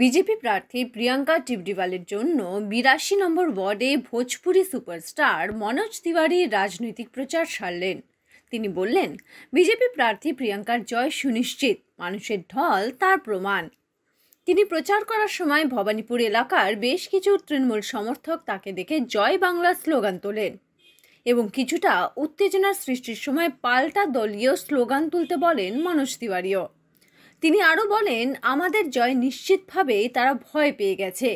BJP প্রার্থী প্রিয়াঙ্কা টিবডিওয়ালের জন্য বিরাশি নম্বর ওয়ার্ডে ভোজপুরি সুপারস্টার মনোজ তিওয়ারি রাজনৈতিক প্রচার সারলেন তিনি বললেন বিজেপি প্রার্থী প্রিয়াঙ্কার জয় সুনিশ্চিত মানুষের ঢল তার প্রমাণ তিনি প্রচার করার সময় ভবানীপুর এলাকার বেশ কিছু তৃণমূল সমর্থক তাকে দেখে জয় বাংলা স্লোগান তোলেন এবং কিছুটা উত্তেজনার সৃষ্টির সময় পাল্টা দলীয় স্লোগান তুলতে বলেন মনোজ তিওয়ারিও তিনি আরও বলেন আমাদের জয় নিশ্চিতভাবে তারা ভয় পেয়ে গেছে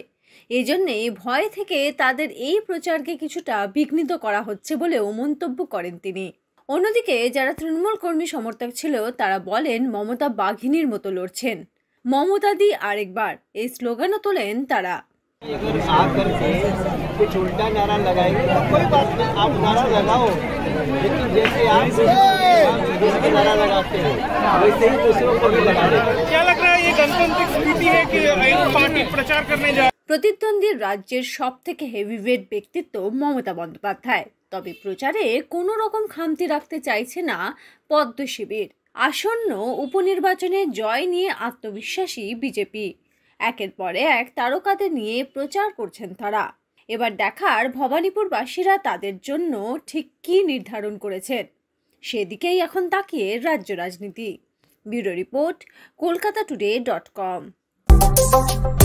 এজন্যে ভয় থেকে তাদের এই প্রচারকে কিছুটা বিঘ্নিত করা হচ্ছে বলেও মন্তব্য করেন তিনি অন্যদিকে যারা তৃণমূল কর্মী সমর্থক ছিল তারা বলেন মমতা বাঘিনীর মতো লড়ছেন মমতাদি আরেকবার এই স্লোগানও তোলেন তারা अगर প্রতিদ্বন্দ্বী রাজ্যের সব থেকে হেভিওয়েট ব্যক্তিত্ব মমতা বন্দ্যোপাধ্যায় তবে প্রচারে কোনো রকম খামতি রাখতে চাইছে না পদ্ম শিবির আসন্ন উপনির্বাচনে জয় নিয়ে আত্মবিশ্বাসী বিজেপি একের পরে এক তারকাদের নিয়ে প্রচার করছেন তারা এবার দেখার ভবানীপুরবাসীরা তাদের জন্য ঠিক কী নির্ধারণ করেছেন সেদিকেই এখন তাকিয়ে রাজ্য রাজনীতি bureau report Kolkata today dot কম